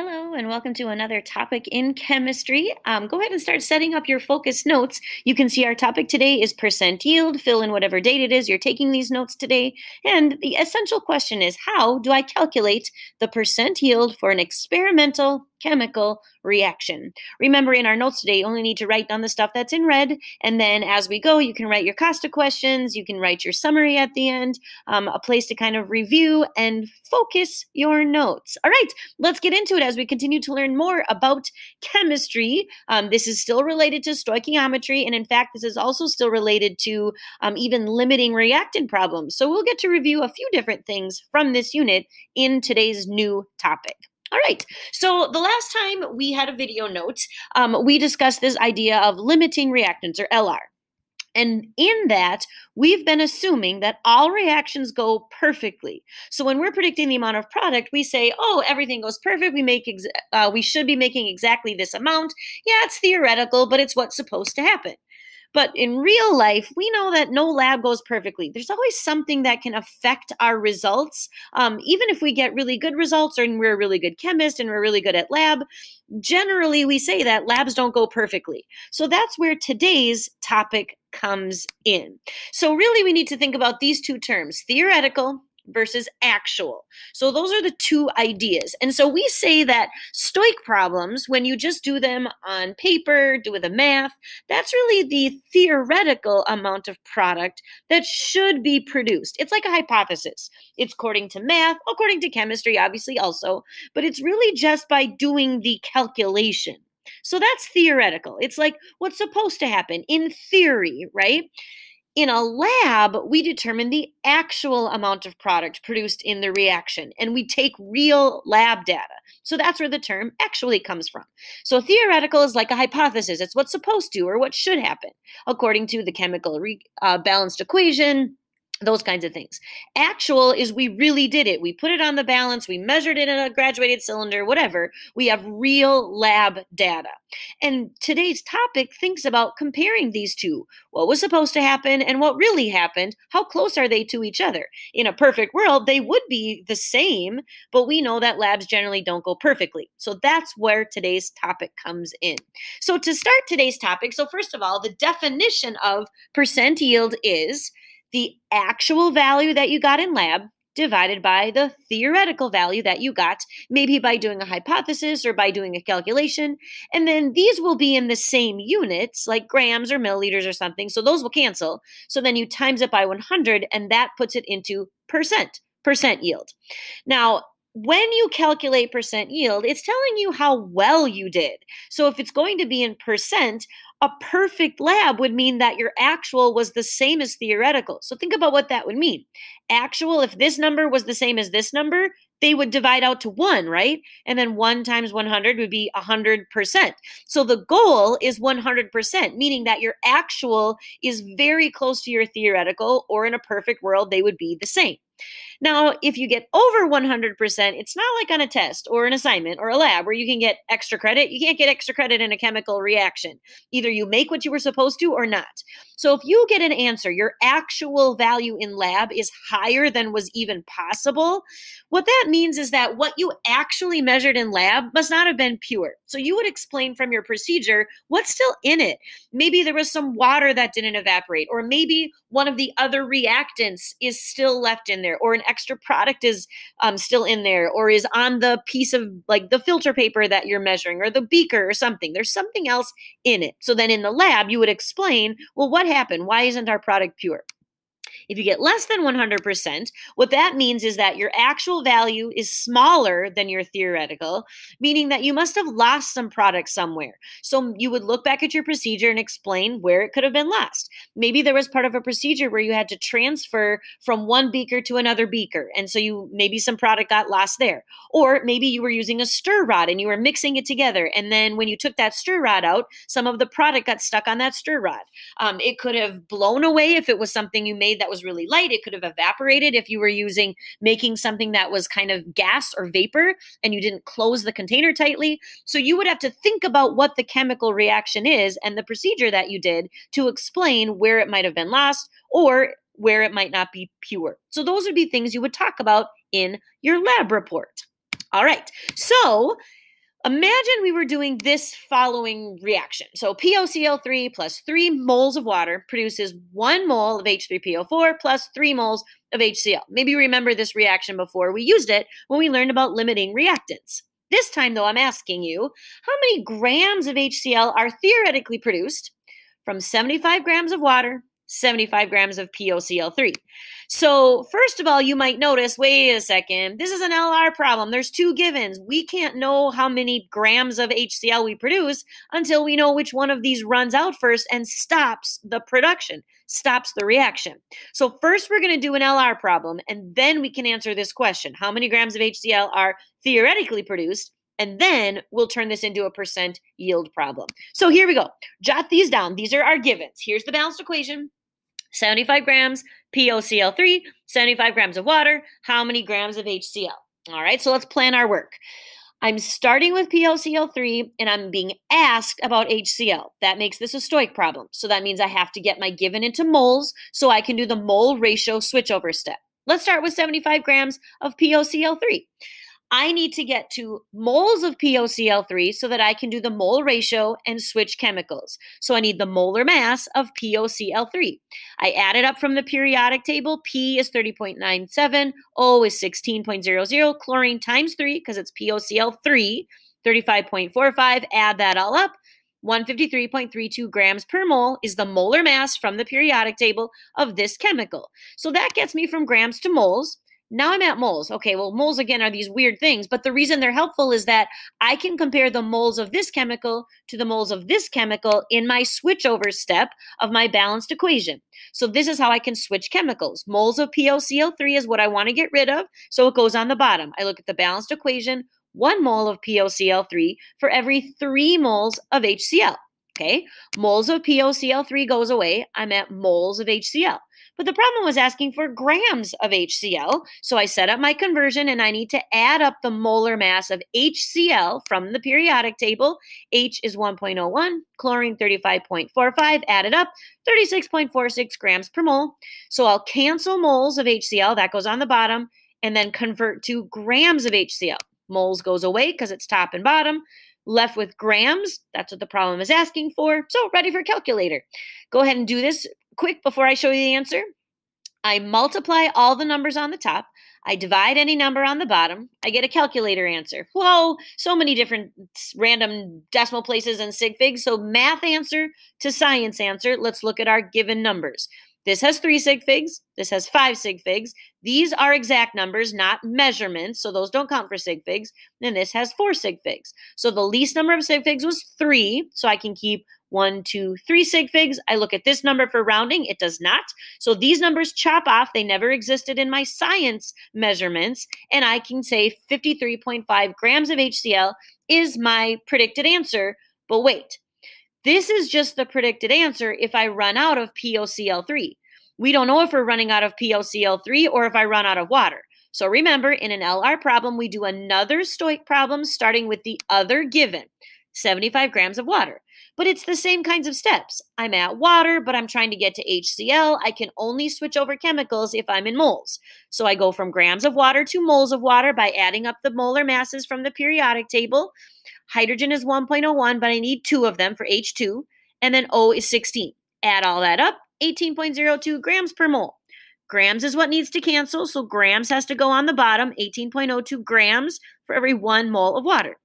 Hello, and welcome to another topic in chemistry. Um, go ahead and start setting up your focus notes. You can see our topic today is percent yield. Fill in whatever date it is you're taking these notes today. And the essential question is how do I calculate the percent yield for an experimental chemical reaction. Remember, in our notes today, you only need to write down the stuff that's in red, and then as we go, you can write your Costa questions, you can write your summary at the end, um, a place to kind of review and focus your notes. All right, let's get into it as we continue to learn more about chemistry. Um, this is still related to stoichiometry, and in fact, this is also still related to um, even limiting reactant problems. So we'll get to review a few different things from this unit in today's new topic. All right. So the last time we had a video note, um, we discussed this idea of limiting reactants or LR. And in that, we've been assuming that all reactions go perfectly. So when we're predicting the amount of product, we say, "Oh, everything goes perfect. We make uh, we should be making exactly this amount." Yeah, it's theoretical, but it's what's supposed to happen. But in real life, we know that no lab goes perfectly. There's always something that can affect our results. Um, even if we get really good results or we're a really good chemist and we're really good at lab, generally we say that labs don't go perfectly. So that's where today's topic comes in. So, really, we need to think about these two terms theoretical versus actual. So those are the two ideas. And so we say that stoic problems, when you just do them on paper, do with a math, that's really the theoretical amount of product that should be produced. It's like a hypothesis. It's according to math, according to chemistry, obviously also, but it's really just by doing the calculation. So that's theoretical. It's like what's supposed to happen in theory, right? In a lab, we determine the actual amount of product produced in the reaction, and we take real lab data. So that's where the term actually comes from. So theoretical is like a hypothesis, it's what's supposed to or what should happen according to the chemical re- uh, balanced equation those kinds of things. Actual is we really did it. We put it on the balance, we measured it in a graduated cylinder, whatever. We have real lab data. And today's topic thinks about comparing these two what was supposed to happen and what really happened. How close are they to each other? In a perfect world, they would be the same, but we know that labs generally don't go perfectly. So that's where today's topic comes in. So to start today's topic, so first of all, the definition of percent yield is the actual value that you got in lab divided by the theoretical value that you got, maybe by doing a hypothesis or by doing a calculation. And then these will be in the same units, like grams or milliliters or something. So those will cancel. So then you times it by 100, and that puts it into percent, percent yield. Now, when you calculate percent yield, it's telling you how well you did. So if it's going to be in percent, a perfect lab would mean that your actual was the same as theoretical. So think about what that would mean. Actual, if this number was the same as this number, they would divide out to one, right? And then one times 100 would be 100%. So the goal is 100%, meaning that your actual is very close to your theoretical, or in a perfect world, they would be the same. Now, if you get over 100%, it's not like on a test or an assignment or a lab where you can get extra credit. You can't get extra credit in a chemical reaction. Either you make what you were supposed to or not. So if you get an answer, your actual value in lab is higher than was even possible. What that means is that what you actually measured in lab must not have been pure. So you would explain from your procedure what's still in it. Maybe there was some water that didn't evaporate, or maybe one of the other reactants is still left in there, or an extra product is um, still in there or is on the piece of like the filter paper that you're measuring or the beaker or something. There's something else in it. So then in the lab, you would explain, well, what happened? Why isn't our product pure? If you get less than 100%, what that means is that your actual value is smaller than your theoretical, meaning that you must have lost some product somewhere. So you would look back at your procedure and explain where it could have been lost. Maybe there was part of a procedure where you had to transfer from one beaker to another beaker. And so you maybe some product got lost there. Or maybe you were using a stir rod and you were mixing it together. And then when you took that stir rod out, some of the product got stuck on that stir rod. Um, it could have blown away if it was something you made made that was really light. It could have evaporated if you were using making something that was kind of gas or vapor and you didn't close the container tightly. So you would have to think about what the chemical reaction is and the procedure that you did to explain where it might have been lost or where it might not be pure. So those would be things you would talk about in your lab report. All right. So Imagine we were doing this following reaction. So POCl3 plus 3 moles of water produces 1 mole of H3PO4 plus 3 moles of HCl. Maybe you remember this reaction before we used it when we learned about limiting reactants. This time, though, I'm asking you how many grams of HCl are theoretically produced from 75 grams of water 75 grams of POCl3. So, first of all, you might notice wait a second, this is an LR problem. There's two givens. We can't know how many grams of HCl we produce until we know which one of these runs out first and stops the production, stops the reaction. So, first we're going to do an LR problem, and then we can answer this question how many grams of HCl are theoretically produced? and then we'll turn this into a percent yield problem. So here we go. Jot these down. These are our givens. Here's the balanced equation. 75 grams POCl3, 75 grams of water, how many grams of HCl? All right, so let's plan our work. I'm starting with pocl 3 and I'm being asked about HCl. That makes this a stoic problem. So that means I have to get my given into moles so I can do the mole ratio switchover step. Let's start with 75 grams of POCl3. I need to get to moles of POCl3 so that I can do the mole ratio and switch chemicals. So I need the molar mass of POCl3. I add it up from the periodic table. P is 30.97, O is 16.00, chlorine times 3 because it's POCl3, 35.45, add that all up. 153.32 grams per mole is the molar mass from the periodic table of this chemical. So that gets me from grams to moles. Now I'm at moles. Okay, well, moles again are these weird things, but the reason they're helpful is that I can compare the moles of this chemical to the moles of this chemical in my switchover step of my balanced equation. So this is how I can switch chemicals. Moles of POCl3 is what I want to get rid of, so it goes on the bottom. I look at the balanced equation, one mole of POCl3 for every three moles of HCl. Okay, moles of POCl3 goes away. I'm at moles of HCl. But the problem was asking for grams of HCl. So I set up my conversion and I need to add up the molar mass of HCl from the periodic table. H is 1.01, chlorine 35.45, it up 36.46 grams per mole. So I'll cancel moles of HCl, that goes on the bottom, and then convert to grams of HCl. Moles goes away because it's top and bottom left with grams. That's what the problem is asking for. So, ready for calculator. Go ahead and do this quick before I show you the answer. I multiply all the numbers on the top. I divide any number on the bottom. I get a calculator answer. Whoa, so many different random decimal places and sig figs. So math answer to science answer. Let's look at our given numbers. This has three sig figs. This has five sig figs. These are exact numbers, not measurements. So those don't count for sig figs. And this has four sig figs. So the least number of sig figs was three. So I can keep one, two, three sig figs. I look at this number for rounding. It does not. So these numbers chop off. They never existed in my science measurements. And I can say 53.5 grams of HCl is my predicted answer. But wait, this is just the predicted answer if I run out of POCl3. We don't know if we're running out of POCl3 or if I run out of water. So remember, in an LR problem, we do another stoic problem starting with the other given. 75 grams of water. But it's the same kinds of steps. I'm at water, but I'm trying to get to HCl. I can only switch over chemicals if I'm in moles. So I go from grams of water to moles of water by adding up the molar masses from the periodic table. Hydrogen is 1.01, but I need two of them for H2, and then O is 16. Add all that up, 18.02 grams per mole. Grams is what needs to cancel, so grams has to go on the bottom, 18.02 grams for every one mole of water.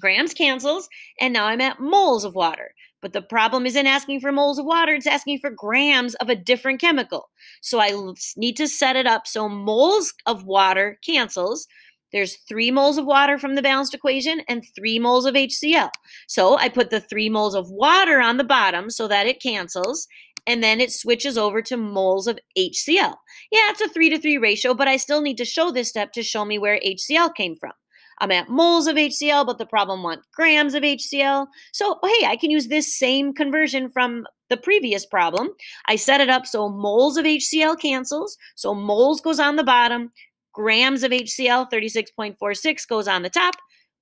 Grams cancels, and now I'm at moles of water. But the problem isn't asking for moles of water, it's asking for grams of a different chemical. So I need to set it up so moles of water cancels. There's three moles of water from the balanced equation and three moles of HCl. So I put the three moles of water on the bottom so that it cancels, and then it switches over to moles of HCl. Yeah, it's a three to three ratio, but I still need to show this step to show me where HCl came from. I'm at moles of HCl, but the problem want grams of HCl. So, hey, I can use this same conversion from the previous problem. I set it up so moles of HCl cancels. So moles goes on the bottom, grams of HCl, 36.46 goes on the top.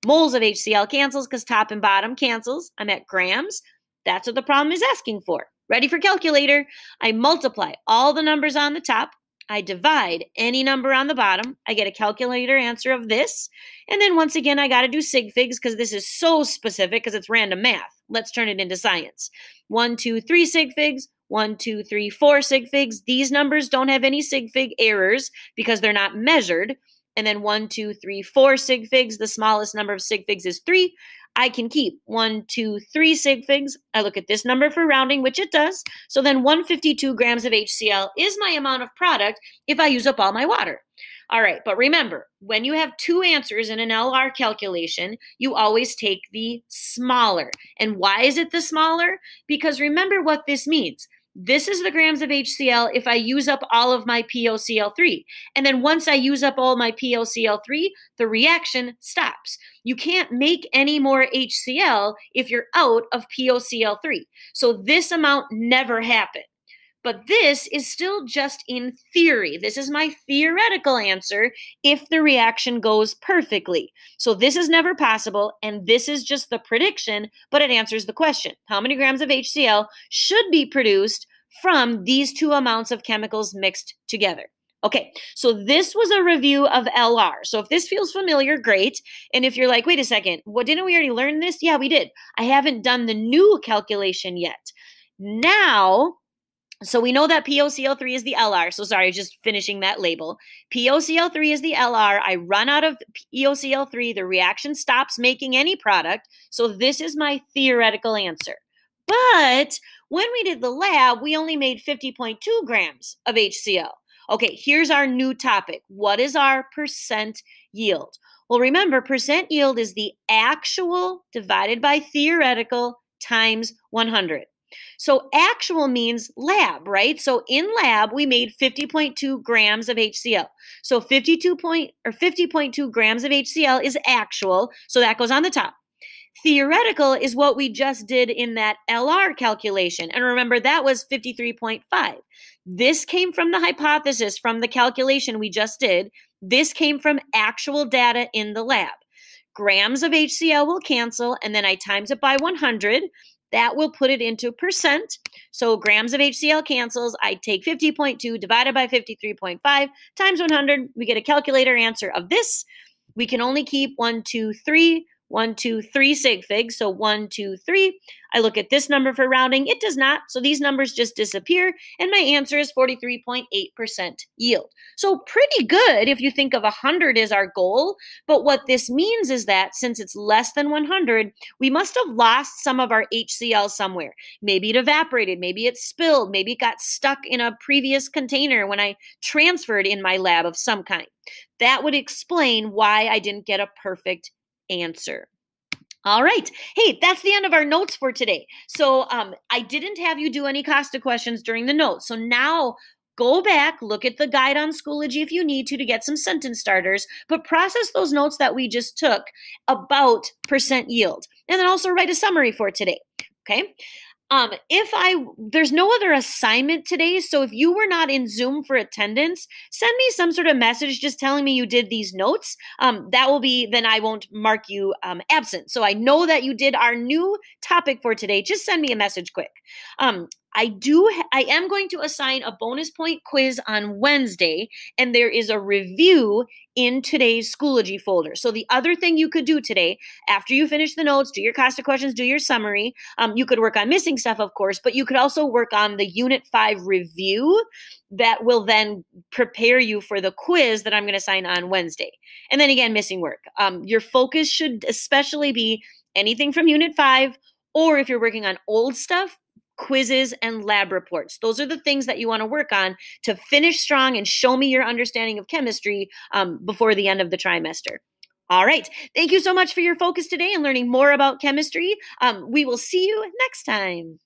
Moles of HCl cancels because top and bottom cancels. I'm at grams. That's what the problem is asking for. Ready for calculator? I multiply all the numbers on the top I divide any number on the bottom. I get a calculator answer of this. And then once again, I got to do sig figs because this is so specific because it's random math. Let's turn it into science. One, two, three sig figs. One, two, three, four sig figs. These numbers don't have any sig fig errors because they're not measured. And then one, two, three, four sig figs. The smallest number of sig figs is three. I can keep one, two, three sig figs. I look at this number for rounding, which it does. So then 152 grams of HCl is my amount of product if I use up all my water. All right, but remember, when you have two answers in an LR calculation, you always take the smaller. And why is it the smaller? Because remember what this means this is the grams of HCl if I use up all of my POCl3. And then once I use up all my POCl3, the reaction stops. You can't make any more HCl if you're out of POCl3. So this amount never happens. But this is still just in theory. This is my theoretical answer if the reaction goes perfectly. So this is never possible, and this is just the prediction, but it answers the question how many grams of HCl should be produced from these two amounts of chemicals mixed together? Okay, so this was a review of LR. So if this feels familiar, great. And if you're like, wait a second, what didn't we already learn this? Yeah, we did. I haven't done the new calculation yet. Now so we know that POCl3 is the LR. So sorry, just finishing that label. POCl3 is the LR. I run out of POCl3. The reaction stops making any product. So this is my theoretical answer. But when we did the lab, we only made 50.2 grams of HCl. Okay, here's our new topic. What is our percent yield? Well, remember, percent yield is the actual divided by theoretical times 100. So actual means lab, right? So in lab, we made 50.2 grams of HCl. So 52 point or 50.2 grams of HCl is actual. So that goes on the top. Theoretical is what we just did in that LR calculation. And remember, that was 53.5. This came from the hypothesis from the calculation we just did. This came from actual data in the lab grams of HCl will cancel, and then I times it by 100. That will put it into percent. So grams of HCl cancels. I take 50.2 divided by 53.5 times 100. We get a calculator answer of this. We can only keep one, two, three one, two, three sig figs. So one, two, three. I look at this number for rounding. It does not. So these numbers just disappear. And my answer is 43.8% yield. So pretty good if you think of 100 as our goal. But what this means is that since it's less than 100, we must have lost some of our HCl somewhere. Maybe it evaporated. Maybe it spilled. Maybe it got stuck in a previous container when I transferred in my lab of some kind. That would explain why I didn't get a perfect answer. All right. Hey, that's the end of our notes for today. So um, I didn't have you do any Costa questions during the notes. So now go back, look at the guide on Schoology if you need to to get some sentence starters, but process those notes that we just took about percent yield. And then also write a summary for today. Okay. Um, if I there's no other assignment today, so if you were not in Zoom for attendance, send me some sort of message just telling me you did these notes. Um, that will be then I won't mark you um, absent. So I know that you did our new topic for today. Just send me a message quick. Um, I do I am going to assign a bonus point quiz on Wednesday and there is a review in today's Schoology folder. So the other thing you could do today after you finish the notes, do your of questions, do your summary, um, you could work on missing stuff of course, but you could also work on the unit 5 review that will then prepare you for the quiz that I'm going to sign on Wednesday. And then again missing work. Um, your focus should especially be anything from unit 5 or if you're working on old stuff, quizzes, and lab reports. Those are the things that you want to work on to finish strong and show me your understanding of chemistry um, before the end of the trimester. All right. Thank you so much for your focus today and learning more about chemistry. Um, we will see you next time.